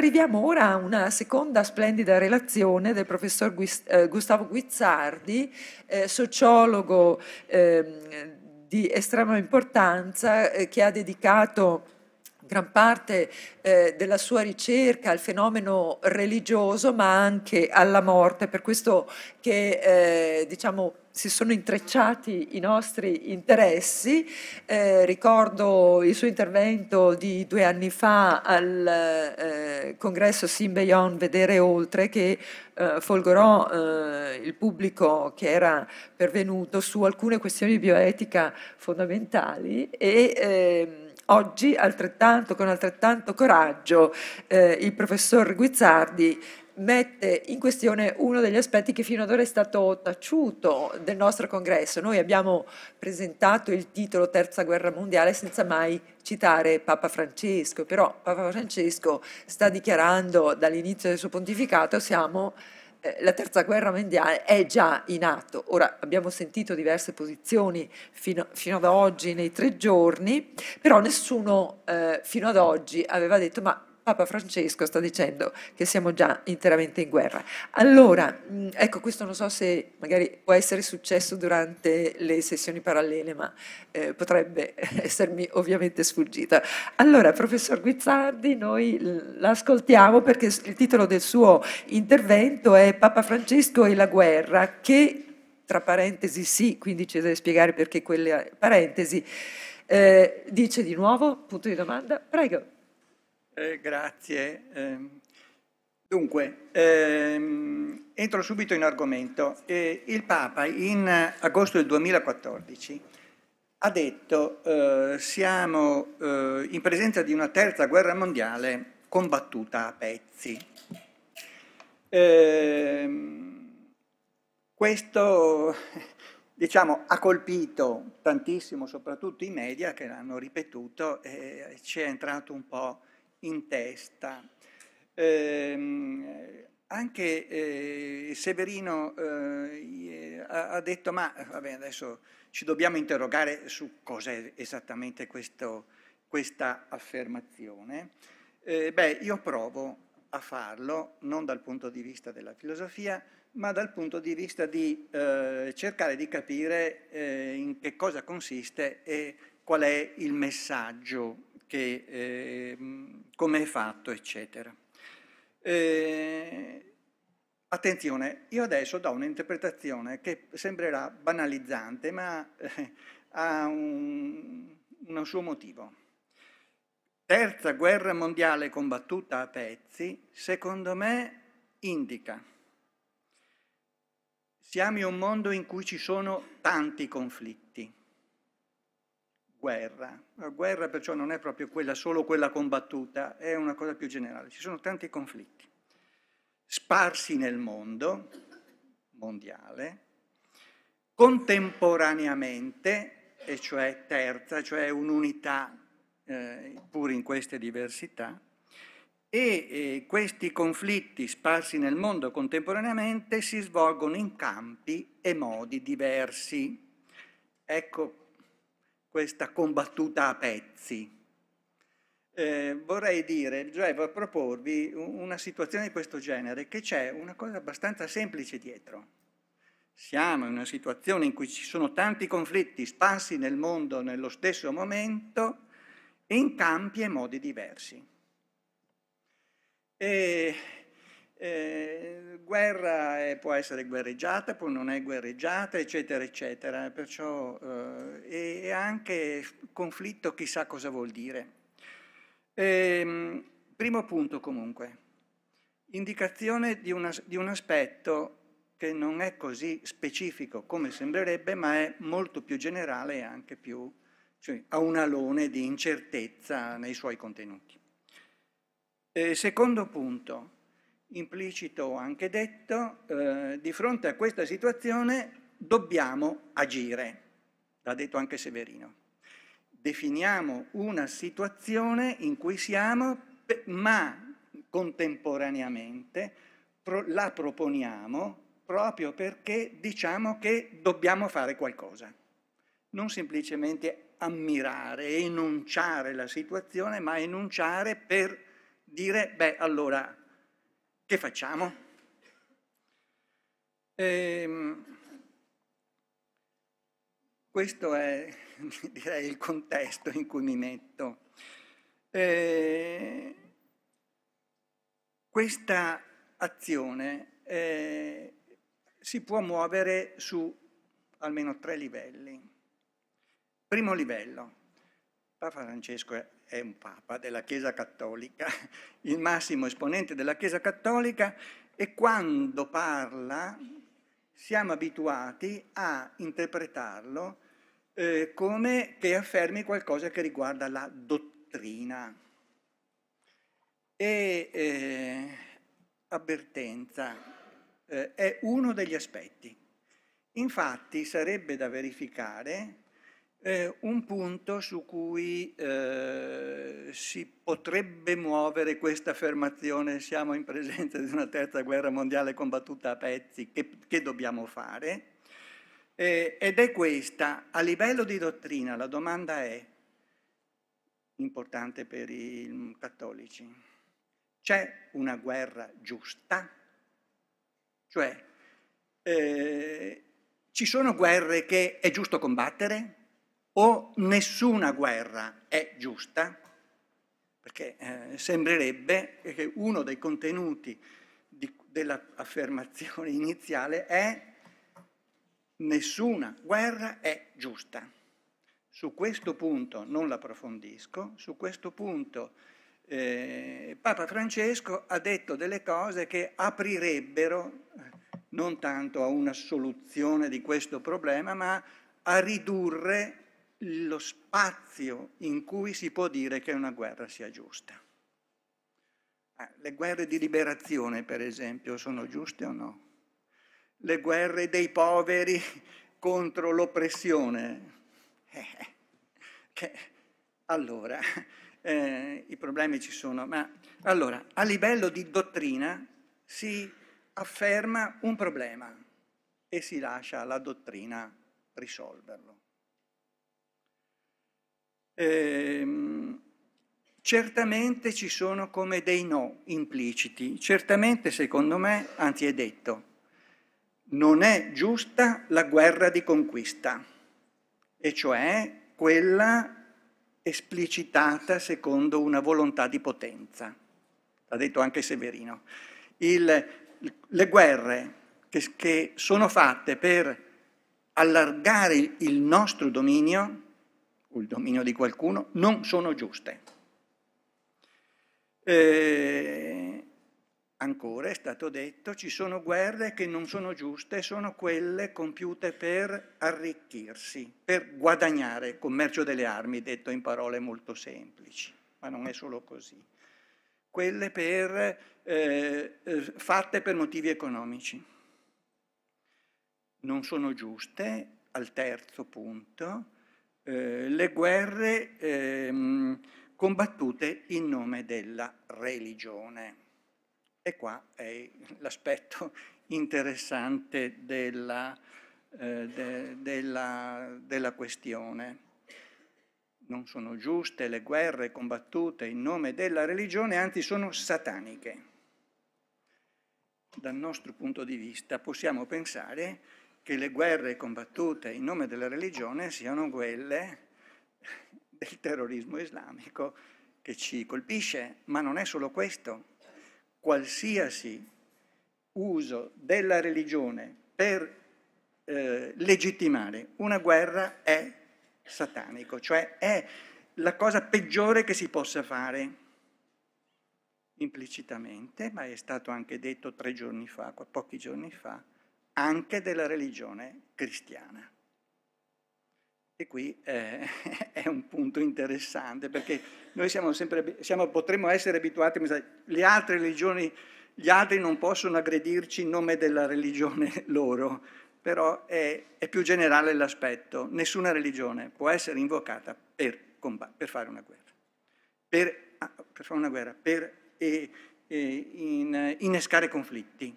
Arriviamo ora a una seconda splendida relazione del professor eh, Gustavo Guizzardi, eh, sociologo ehm, di estrema importanza eh, che ha dedicato gran parte eh, della sua ricerca al fenomeno religioso, ma anche alla morte, per questo che eh, diciamo si sono intrecciati i nostri interessi. Eh, ricordo il suo intervento di due anni fa al eh, congresso Simbeyon Vedere Oltre che eh, folgorò eh, il pubblico che era pervenuto su alcune questioni bioetica fondamentali e ehm, Oggi altrettanto, con altrettanto coraggio eh, il professor Guizzardi mette in questione uno degli aspetti che fino ad ora è stato taciuto del nostro congresso. Noi abbiamo presentato il titolo Terza guerra mondiale senza mai citare Papa Francesco, però Papa Francesco sta dichiarando dall'inizio del suo pontificato siamo eh, la terza guerra mondiale è già in atto. Ora abbiamo sentito diverse posizioni fino, fino ad oggi nei tre giorni, però nessuno eh, fino ad oggi aveva detto ma Papa Francesco sta dicendo che siamo già interamente in guerra. Allora, mm, ecco, questo non so se magari può essere successo durante le sessioni parallele, ma eh, potrebbe essermi ovviamente sfuggita. Allora, professor Guizzardi, noi l'ascoltiamo perché il titolo del suo intervento è Papa Francesco e la guerra, che tra parentesi sì, quindi ci deve spiegare perché quelle parentesi, eh, dice di nuovo, punto di domanda, prego. Eh, grazie. Eh, dunque, ehm, entro subito in argomento. Eh, il Papa in agosto del 2014 ha detto eh, siamo eh, in presenza di una terza guerra mondiale combattuta a pezzi. Ehm, questo diciamo, ha colpito tantissimo, soprattutto i media che l'hanno ripetuto e ci è entrato un po' in testa. Eh, anche eh, Severino eh, ha detto, ma vabbè, adesso ci dobbiamo interrogare su cosa è esattamente questo, questa affermazione. Eh, beh, io provo a farlo, non dal punto di vista della filosofia, ma dal punto di vista di eh, cercare di capire eh, in che cosa consiste e qual è il messaggio che, eh, come è fatto, eccetera. Eh, attenzione, io adesso do un'interpretazione che sembrerà banalizzante, ma eh, ha un, un suo motivo. Terza guerra mondiale combattuta a pezzi, secondo me, indica. Siamo in un mondo in cui ci sono tanti conflitti guerra. La guerra perciò non è proprio quella, solo quella combattuta, è una cosa più generale. Ci sono tanti conflitti sparsi nel mondo mondiale, contemporaneamente, e cioè terza, cioè un'unità eh, pur in queste diversità, e eh, questi conflitti sparsi nel mondo contemporaneamente si svolgono in campi e modi diversi. Ecco questa combattuta a pezzi. Eh, vorrei dire, cioè proporvi una situazione di questo genere, che c'è una cosa abbastanza semplice dietro. Siamo in una situazione in cui ci sono tanti conflitti sparsi nel mondo nello stesso momento, in campi e modi diversi. E eh, guerra è, eh, può essere guerreggiata, può non essere guerreggiata, eccetera, eccetera. Perciò eh, e anche conflitto chissà cosa vuol dire. Eh, primo punto comunque, indicazione di, una, di un aspetto che non è così specifico come sembrerebbe, ma è molto più generale e anche più, cioè, ha un alone di incertezza nei suoi contenuti. Eh, secondo punto, implicito o anche detto, eh, di fronte a questa situazione dobbiamo agire, l'ha detto anche Severino. Definiamo una situazione in cui siamo, ma contemporaneamente pro la proponiamo proprio perché diciamo che dobbiamo fare qualcosa. Non semplicemente ammirare, enunciare la situazione, ma enunciare per dire, beh, allora che facciamo? Ehm, questo è direi, il contesto in cui mi metto. Ehm, questa azione eh, si può muovere su almeno tre livelli. Primo livello, Papa Francesco è un papa della Chiesa Cattolica, il massimo esponente della Chiesa Cattolica, e quando parla siamo abituati a interpretarlo eh, come che affermi qualcosa che riguarda la dottrina. E eh, avvertenza eh, è uno degli aspetti. Infatti sarebbe da verificare eh, un punto su cui eh, si potrebbe muovere questa affermazione siamo in presenza di una terza guerra mondiale combattuta a pezzi, che, che dobbiamo fare? Eh, ed è questa, a livello di dottrina la domanda è importante per i cattolici. C'è una guerra giusta? Cioè, eh, ci sono guerre che è giusto combattere? o nessuna guerra è giusta, perché eh, sembrerebbe che uno dei contenuti dell'affermazione iniziale è nessuna guerra è giusta. Su questo punto non l'approfondisco, su questo punto eh, Papa Francesco ha detto delle cose che aprirebbero eh, non tanto a una soluzione di questo problema, ma a ridurre lo spazio in cui si può dire che una guerra sia giusta. Ah, le guerre di liberazione, per esempio, sono giuste o no? Le guerre dei poveri contro l'oppressione. Eh, che, allora, eh, i problemi ci sono, ma allora, a livello di dottrina si afferma un problema e si lascia alla dottrina risolverlo ehm, certamente ci sono come dei no impliciti, certamente secondo me, anzi è detto, non è giusta la guerra di conquista, e cioè quella esplicitata secondo una volontà di potenza. L'ha detto anche Severino. Il, le guerre che, che sono fatte per allargare il nostro dominio o il dominio di qualcuno, non sono giuste. E ancora è stato detto, ci sono guerre che non sono giuste, sono quelle compiute per arricchirsi, per guadagnare, commercio delle armi, detto in parole molto semplici, ma non è solo così. Quelle per, eh, eh fatte per motivi economici. Non sono giuste, al terzo punto, eh, le guerre eh, combattute in nome della religione. E qua è l'aspetto interessante della, eh, de, della, della questione. Non sono giuste le guerre combattute in nome della religione, anzi sono sataniche. Dal nostro punto di vista possiamo pensare che le guerre combattute in nome della religione siano quelle del terrorismo islamico che ci colpisce, ma non è solo questo. Qualsiasi uso della religione per eh, legittimare una guerra è satanico, cioè è la cosa peggiore che si possa fare implicitamente, ma è stato anche detto tre giorni fa, pochi giorni fa, anche della religione cristiana. E qui eh, è un punto interessante perché noi siamo sempre, siamo, potremmo essere abituati, le altre religioni, gli altri non possono aggredirci in nome della religione loro, però è, è più generale l'aspetto, nessuna religione può essere invocata per, comb- per fare una guerra, per, ah, per fare una guerra, per eh, eh, in, innescare conflitti,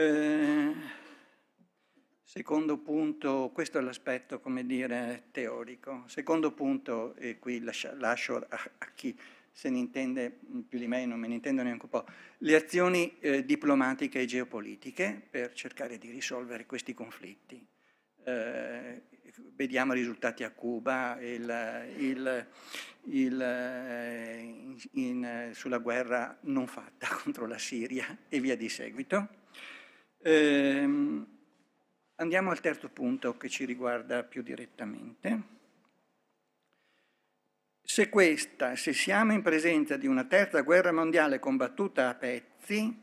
eh, secondo punto, questo è l'aspetto, come dire, teorico. Secondo punto, e qui lascia, lascio a, a, chi se ne intende più di me, non me ne intendo neanche un po', le azioni eh, diplomatiche e geopolitiche per cercare di risolvere questi conflitti. Eh, vediamo i risultati a Cuba, il, il, il, eh, in, in, sulla guerra non fatta contro la Siria e via di seguito. Eh, andiamo al terzo punto che ci riguarda più direttamente. Se questa, se siamo in presenza di una terza guerra mondiale combattuta a pezzi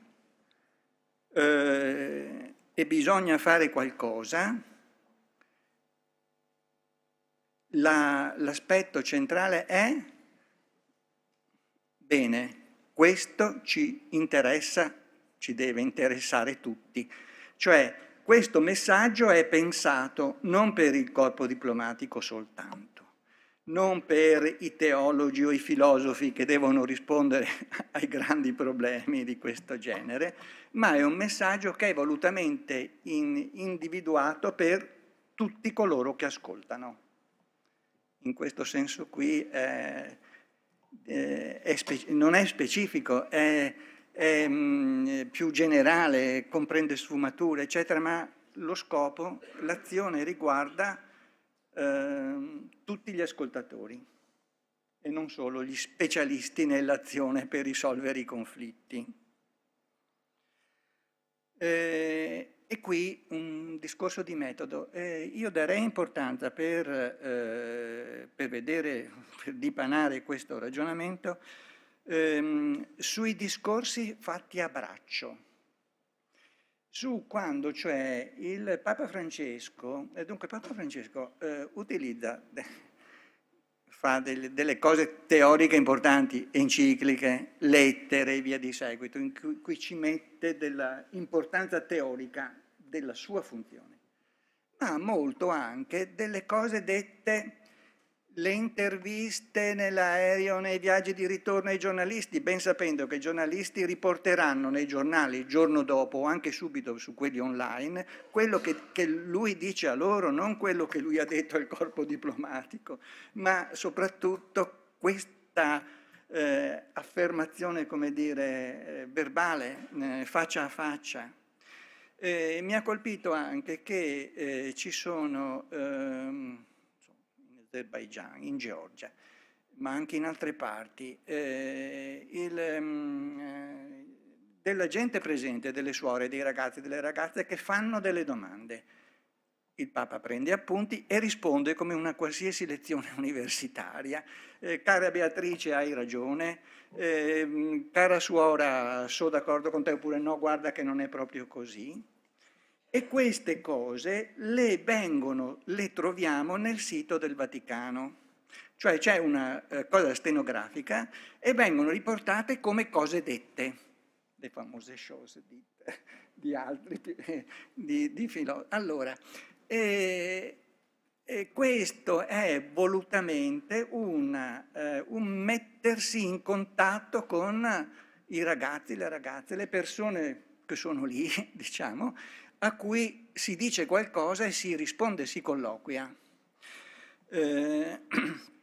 eh, e bisogna fare qualcosa, la, l'aspetto centrale è, bene, questo ci interessa ci deve interessare tutti. Cioè questo messaggio è pensato non per il corpo diplomatico soltanto, non per i teologi o i filosofi che devono rispondere ai grandi problemi di questo genere, ma è un messaggio che è volutamente in, individuato per tutti coloro che ascoltano. In questo senso qui eh, eh, è spec- non è specifico, è è ehm, più generale, comprende sfumature, eccetera, ma lo scopo, l'azione riguarda eh, tutti gli ascoltatori e non solo gli specialisti nell'azione per risolvere i conflitti. Eh, e qui un discorso di metodo. Eh, io darei importanza per, eh, per vedere, per dipanare questo ragionamento, ehm, sui discorsi fatti a braccio, su quando cioè il Papa Francesco, eh, dunque Papa Francesco eh, utilizza, fa delle, delle, cose teoriche importanti, encicliche, lettere e via di seguito, in cui, cui ci mette dell'importanza teorica della sua funzione, ma molto anche delle cose dette le interviste nell'aereo, nei viaggi di ritorno ai giornalisti, ben sapendo che i giornalisti riporteranno nei giornali il giorno dopo o anche subito su quelli online quello che, che, lui dice a loro, non quello che lui ha detto al corpo diplomatico, ma soprattutto questa eh, affermazione, come dire, eh, verbale, eh, faccia a faccia. Eh, mi ha colpito anche che eh, ci sono... Ehm, Azerbaijan, in Georgia, ma anche in altre parti, eh, il, mh, mm, eh, della gente presente, delle suore, dei ragazzi, delle ragazze che fanno delle domande. Il Papa prende appunti e risponde come una qualsiasi lezione universitaria. Eh, cara Beatrice, hai ragione. Eh, mm, cara suora, sono d'accordo con te oppure no, guarda che non è proprio così. E queste cose le vengono, le troviamo nel sito del Vaticano. Cioè c'è una eh, cosa stenografica e vengono riportate come cose dette, le famose cose di, di altri, di, di filo. Allora, eh, eh, questo è volutamente una, eh, un mettersi in contatto con i ragazzi, le ragazze, le persone che sono lì, diciamo, a cui si dice qualcosa e si risponde, si colloquia. Eh,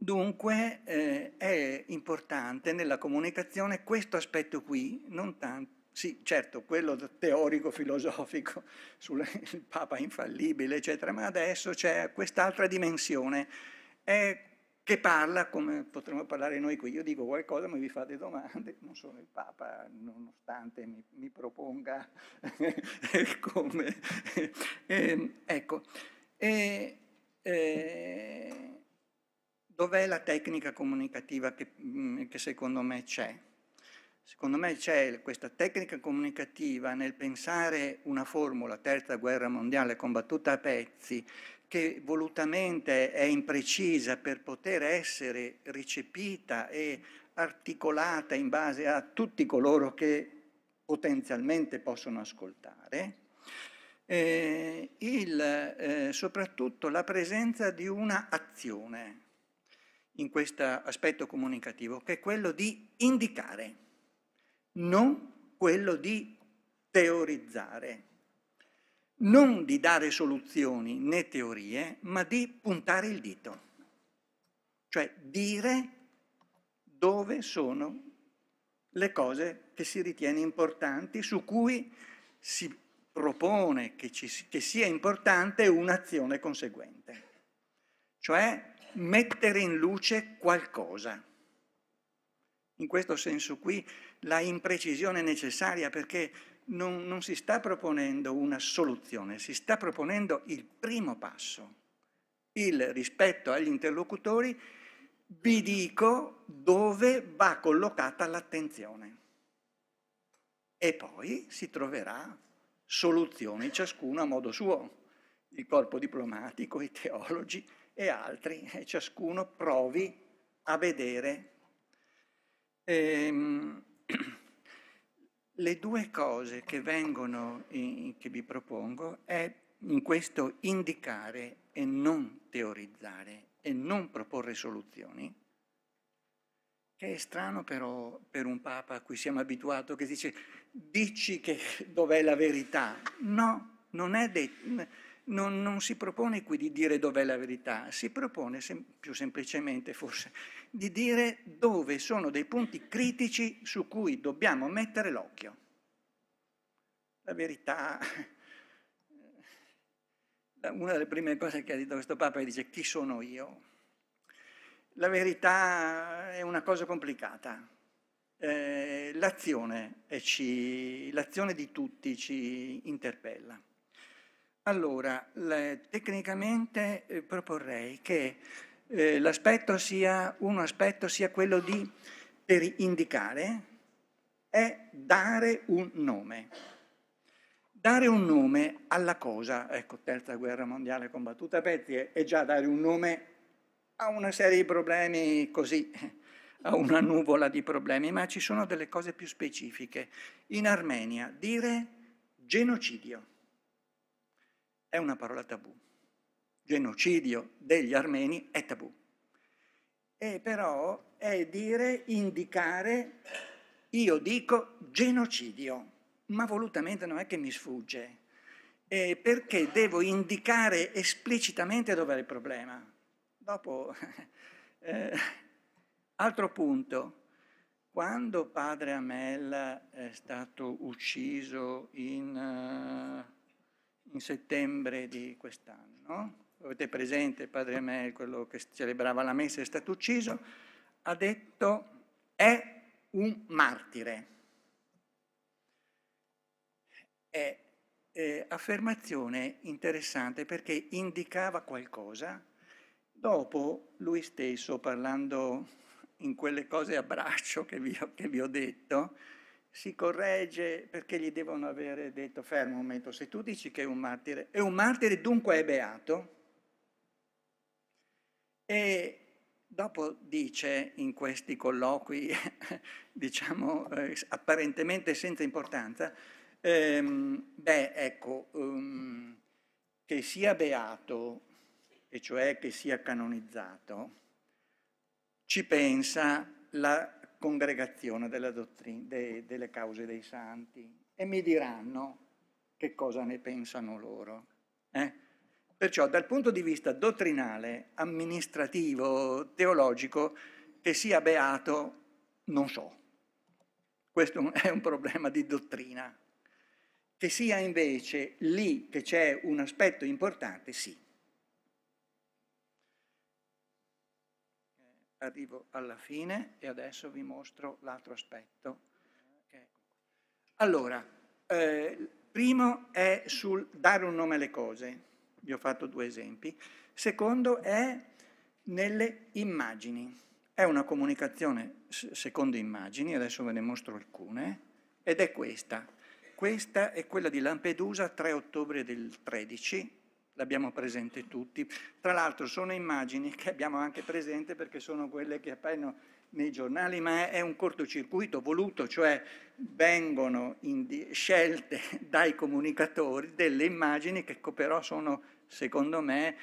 dunque eh, è importante nella comunicazione questo aspetto qui, non tanto sì, certo, quello teorico-filosofico sul Papa infallibile, eccetera, ma adesso c'è quest'altra dimensione. È che parla come potremmo parlare noi qui. Io dico qualcosa, ma vi fate domande. Non sono il Papa, nonostante mi, mi proponga come. Eh, ecco, eh, eh, dov'è la tecnica comunicativa che, mm, che secondo me c'è? Secondo me c'è questa tecnica comunicativa nel pensare una formula, terza guerra mondiale combattuta a pezzi, che volutamente è imprecisa per poter essere ricepita e articolata in base a tutti coloro che potenzialmente possono ascoltare, eh, il, eh, soprattutto la presenza di una azione in questo aspetto comunicativo, che è quello di indicare, non quello di teorizzare non di dare soluzioni né teorie, ma di puntare il dito, cioè dire dove sono le cose che si ritiene importanti, su cui si propone che, ci, che sia importante un'azione conseguente, cioè mettere in luce qualcosa. In questo senso qui la imprecisione necessaria perché non, non si sta proponendo una soluzione, si sta proponendo il primo passo, il rispetto agli interlocutori, vi dico dove va collocata l'attenzione. E poi si troverà soluzioni, ciascuno a modo suo, il corpo diplomatico, i teologi e altri, e ciascuno provi a vedere. Ehm, le due cose che vengono, in, che vi propongo, è in questo indicare e non teorizzare e non proporre soluzioni, che è strano però per un Papa a cui siamo abituati, che dice dici che dov'è la verità. No, non è detto non, non, si propone qui di dire dov'è la verità, si propone sem- più semplicemente forse di dire dove sono dei punti critici su cui dobbiamo mettere l'occhio. La verità, una delle prime cose che ha detto questo Papa è dice chi sono io? La verità è una cosa complicata, eh, l'azione, ci, l'azione di tutti ci interpella. Allora, le, tecnicamente eh, proporrei che eh, l'aspetto sia, un aspetto sia quello di, per indicare, è dare un nome. Dare un nome alla cosa, ecco, terza guerra mondiale combattuta a pezzi, è, è già dare un nome a una serie di problemi così, a una nuvola di problemi, ma ci sono delle cose più specifiche. In Armenia, dire genocidio è una parola tabù. Genocidio degli armeni è tabù. E però è dire, indicare, io dico genocidio, ma volutamente non è che mi sfugge, eh, perché devo indicare esplicitamente dove è il problema. Dopo, eh, altro punto, quando padre Amel è stato ucciso in... Uh, in settembre di quest'anno, avete presente il padre me, quello che celebrava la messa, è stato ucciso, ha detto è un martire. È eh, affermazione interessante perché indicava qualcosa. Dopo lui stesso, parlando in quelle cose a braccio che vi, che vi ho detto, si corregge perché gli devono avere detto fermo un momento, se tu dici che è un martire, è un martire dunque è beato. E dopo dice in questi colloqui, diciamo eh, apparentemente senza importanza, ehm, beh ecco, um, che sia beato, e cioè che sia canonizzato, ci pensa la congregazione dottrina, de, delle cause dei santi e mi diranno che cosa ne pensano loro. Eh? Perciò dal punto di vista dottrinale, amministrativo, teologico, che sia beato non so. Questo è un problema di dottrina. Che sia invece lì che c'è un aspetto importante, sì. arrivo alla fine e adesso vi mostro l'altro aspetto. Okay. Allora, eh, primo è sul dare un nome alle cose, vi ho fatto due esempi. Secondo è nelle immagini. È una comunicazione secondo immagini, adesso ve ne mostro alcune, ed è questa. Questa è quella di Lampedusa 3 ottobre del 13, l'abbiamo presente tutti. Tra l'altro sono immagini che abbiamo anche presente perché sono quelle che appaiono nei giornali, ma è un cortocircuito voluto, cioè vengono di- scelte dai comunicatori delle immagini che però sono, secondo me,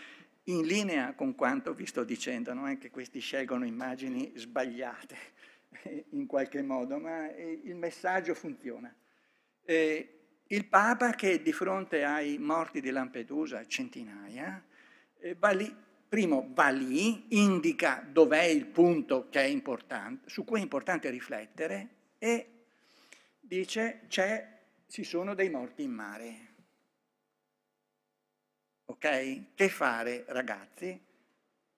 in linea con quanto vi sto dicendo, non è che questi scelgono immagini sbagliate in qualche modo, ma eh, il messaggio funziona. E il Papa che di fronte ai morti di Lampedusa, centinaia, eh, va lì, primo va lì, indica dov'è il punto su cui è importante riflettere e dice ci sono dei morti in mare. Ok? Che fare ragazzi?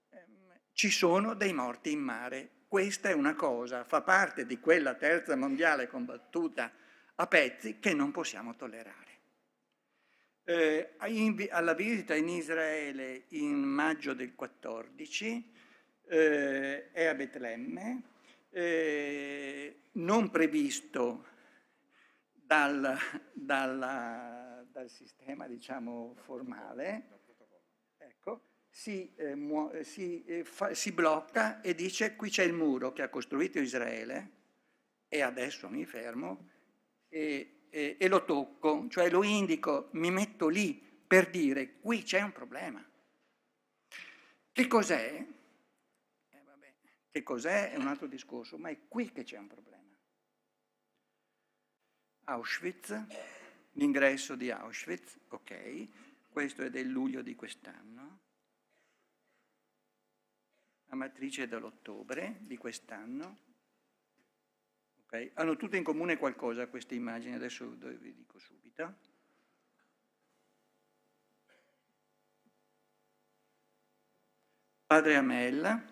Ehm, ci sono dei morti in mare. Questa è una cosa, fa parte di quella terza mondiale combattuta a pezzi che non possiamo tollerare. Eh, in, alla visita in Israele in maggio del 14 eh, è a Betlemme, eh, non previsto dal, dalla, dal sistema diciamo, formale, ecco, si, eh, muo- si, eh, fa- si blocca e dice qui c'è il muro che ha costruito Israele e adesso mi fermo e, e, e lo tocco, cioè lo indico, mi metto lì per dire qui c'è un problema. Che cos'è? Eh, vabbè, che cos'è è un altro discorso, ma è qui che c'è un problema. Auschwitz, l'ingresso di Auschwitz, ok, questo è del luglio di quest'anno, la matrice è dall'ottobre di quest'anno, europei. Hanno tutte in comune qualcosa queste immagini, adesso vi dico subito. Padre Amella,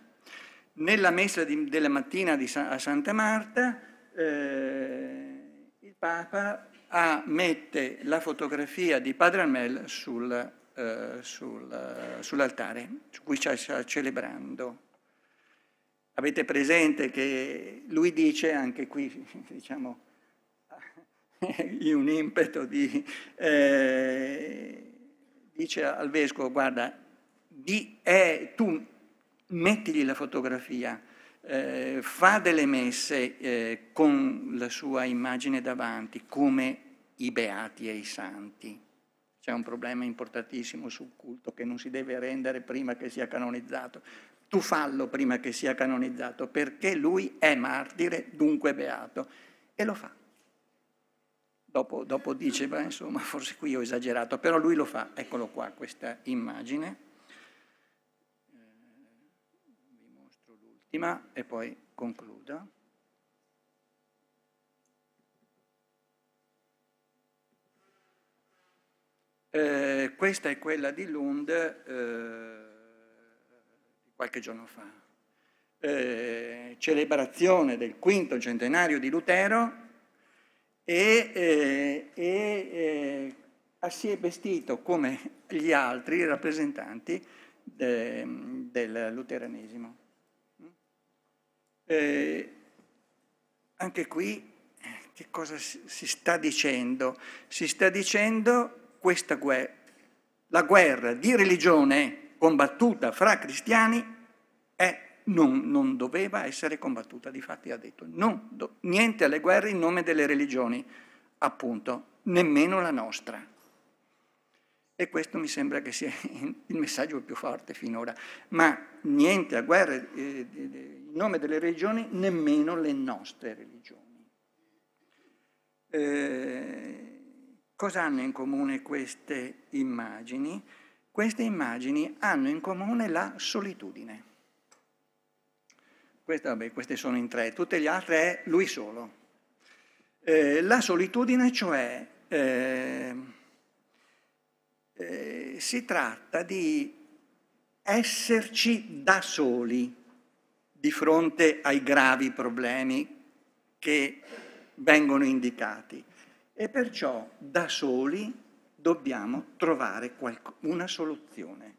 nella messa di, della mattina San, a Santa Marta eh, il Papa ha, mette la fotografia di Padre Amella sul, eh, sul, eh, sull'altare su cui sta celebrando. Avete presente che lui dice, anche qui diciamo in un impeto, di, eh, dice al vescovo, guarda, di, eh, tu mettigli la fotografia, eh, fa delle messe eh, con la sua immagine davanti, come i beati e i santi. C'è un problema importantissimo sul culto che non si deve rendere prima che sia canonizzato. Tu fallo prima che sia canonizzato perché lui è martire, dunque beato. E lo fa. Dopo, dopo dice, beh, insomma, forse qui ho esagerato, però lui lo fa. Eccolo qua, questa immagine. Eh, vi mostro l'ultima e poi concludo. Eh, questa è quella di Lund eh, qualche giorno fa. Eh, celebrazione del quinto centenario di Lutero e, eh, e eh, si è vestito come gli altri rappresentanti de, del luteranesimo. anche qui che cosa si sta dicendo? Si sta dicendo questa guerra, la guerra di religione combattuta fra cristiani è, non, non, doveva essere combattuta, di fatti ha detto, non, do, niente alle guerre in nome delle religioni, appunto, nemmeno la nostra. E questo mi sembra che sia il messaggio più forte finora. Ma niente a guerra eh, in nome delle religioni, nemmeno le nostre religioni. Eh, Cosa hanno in comune queste immagini? Queste immagini hanno in comune la solitudine. Queste, vabbè, queste sono in tre, tutte le altre è lui solo. Eh, la solitudine, cioè, eh, eh, si tratta di esserci da soli di fronte ai gravi problemi che vengono indicati e perciò da soli dobbiamo trovare una soluzione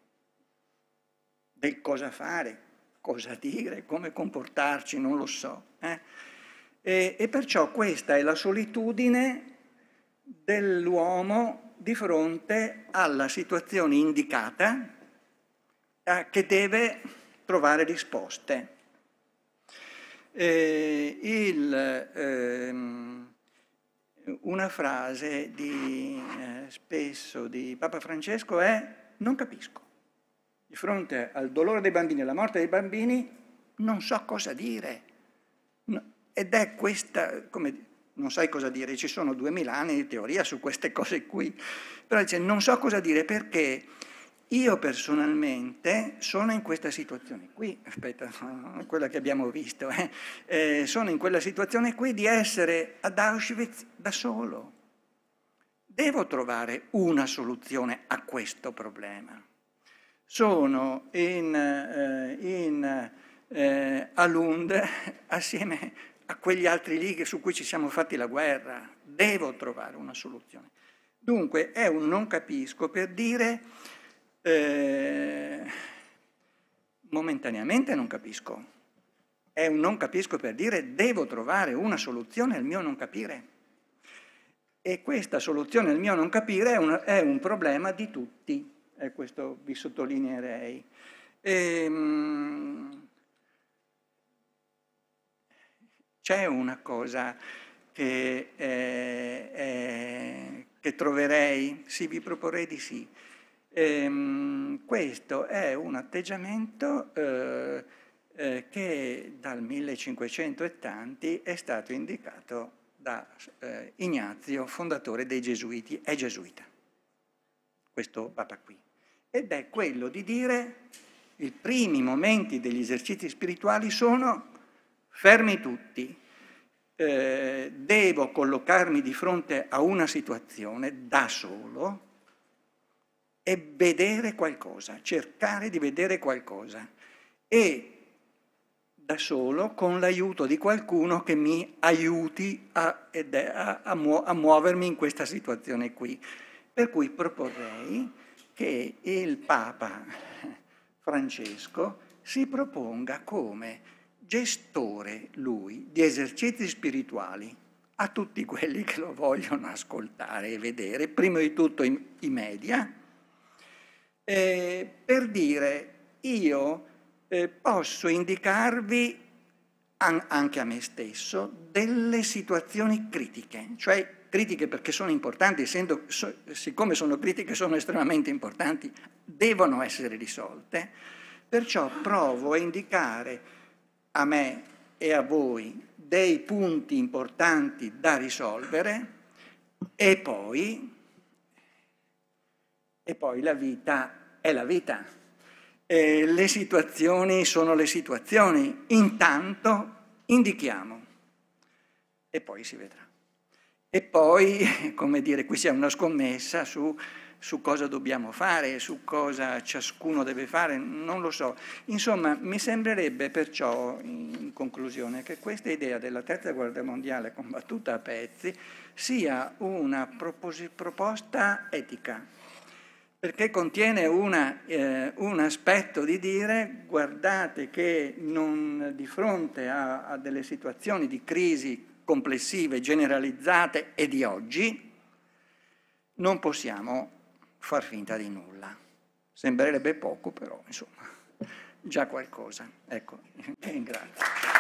del cosa fare, cosa dire, come comportarci, non lo so. Eh? E, e perciò questa è la solitudine dell'uomo di fronte alla situazione indicata eh, che deve trovare risposte. Eh, il, ehm, una frase di, eh, spesso di Papa Francesco è non capisco. Di fronte al dolore dei bambini e alla morte dei bambini non so cosa dire. No, ed è questa, come non sai cosa dire, ci sono duemila anni di teoria su queste cose qui, però dice non so cosa dire perché io personalmente sono in questa situazione qui, aspetta, quella che abbiamo visto, eh? Eh, sono in quella situazione qui di essere ad Auschwitz da solo. Devo trovare una soluzione a questo problema. Sono in, eh, in eh, a Lund assieme a quegli altri lì su cui ci siamo fatti la guerra. Devo trovare una soluzione. Dunque è un non capisco per dire eh, momentaneamente non capisco. È un non capisco per dire devo trovare una soluzione al mio non capire. E questa soluzione al mio non capire è un, è un problema di tutti, e questo vi sottolineerei. Ehm, c'è una cosa che, eh, eh, che troverei, sì, vi proporrei di sì. Ehm, questo è un atteggiamento eh, eh, che dal 1500 e tanti è stato indicato da eh, Ignazio, fondatore dei Gesuiti, è gesuita, questo papa qui. Ed è quello di dire i primi momenti degli esercizi spirituali sono fermi tutti, eh, devo collocarmi di fronte a una situazione da solo, è vedere qualcosa, cercare di vedere qualcosa e da solo con l'aiuto di qualcuno che mi aiuti a, a, a, muo- a muovermi in questa situazione qui. Per cui proporrei che il Papa Francesco si proponga come gestore lui di esercizi spirituali a tutti quelli che lo vogliono ascoltare e vedere, prima di tutto i media, eh, per dire io eh, posso indicarvi an anche a me stesso delle situazioni critiche, cioè critiche perché sono importanti, essendo, so, siccome sono critiche sono estremamente importanti, devono essere risolte, perciò provo a indicare a me e a voi dei punti importanti da risolvere e poi e poi la vita è la vita. E le situazioni sono le situazioni. Intanto indichiamo e poi si vedrà. E poi, come dire, qui c'è una scommessa su, su cosa dobbiamo fare, su cosa ciascuno deve fare, non lo so. Insomma, mi sembrerebbe perciò, in conclusione, che questa idea della terza guerra mondiale combattuta a pezzi sia una proposi- proposta etica perché contiene una, eh, un aspetto di dire guardate che non, di fronte a, a delle situazioni di crisi complessive, generalizzate e di oggi, non possiamo far finta di nulla. Sembrerebbe poco, però insomma, già qualcosa. Ecco, grazie.